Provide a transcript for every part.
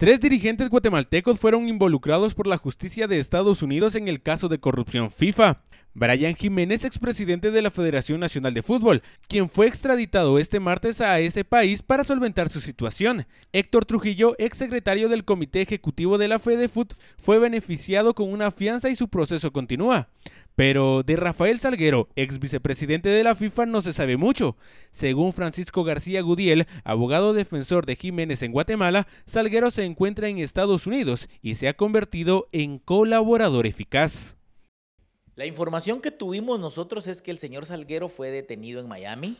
Tres dirigentes guatemaltecos fueron involucrados por la justicia de Estados Unidos en el caso de corrupción FIFA. Brian Jiménez, expresidente de la Federación Nacional de Fútbol, quien fue extraditado este martes a ese país para solventar su situación. Héctor Trujillo, exsecretario del Comité Ejecutivo de la FedeFut, fue beneficiado con una fianza y su proceso continúa. Pero de Rafael Salguero, ex vicepresidente de la FIFA, no se sabe mucho. Según Francisco García Gudiel, abogado defensor de Jiménez en Guatemala, Salguero se encuentra en Estados Unidos y se ha convertido en colaborador eficaz. La información que tuvimos nosotros es que el señor Salguero fue detenido en Miami,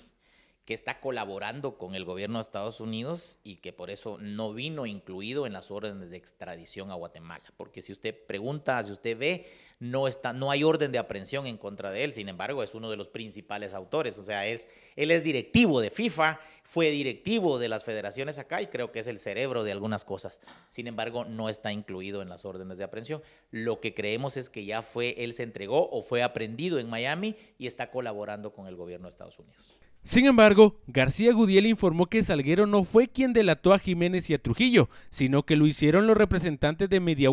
que está colaborando con el gobierno de Estados Unidos y que por eso no vino incluido en las órdenes de extradición a Guatemala. Porque si usted pregunta, si usted ve, no, está, no hay orden de aprehensión en contra de él. Sin embargo, es uno de los principales autores. O sea, es, él es directivo de FIFA, fue directivo de las federaciones acá y creo que es el cerebro de algunas cosas. Sin embargo, no está incluido en las órdenes de aprehensión. Lo que creemos es que ya fue, él se entregó o fue aprendido en Miami y está colaborando con el gobierno de Estados Unidos. Sin embargo, García Gudiel informó que Salguero no fue quien delató a Jiménez y a Trujillo, sino que lo hicieron los representantes de Media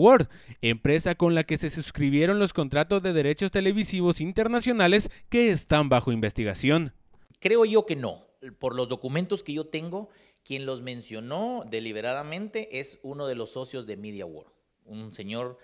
empresa con la que se suscribieron los contratos de derechos televisivos internacionales que están bajo investigación. Creo yo que no, por los documentos que yo tengo, quien los mencionó deliberadamente es uno de los socios de Media World. Un señor,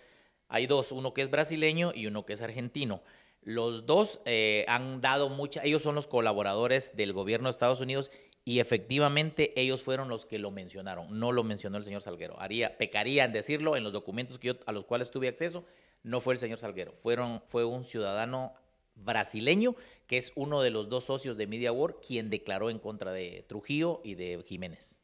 hay dos, uno que es brasileño y uno que es argentino. Los dos eh, han dado mucha, ellos son los colaboradores del gobierno de Estados Unidos y efectivamente ellos fueron los que lo mencionaron, no lo mencionó el señor Salguero. Haría, pecaría en decirlo en los documentos que a los cuales tuve acceso, no fue el señor Salguero, fueron, fue un ciudadano brasileño, que es uno de los dos socios de Media quien declaró en contra de Trujillo y de Jiménez.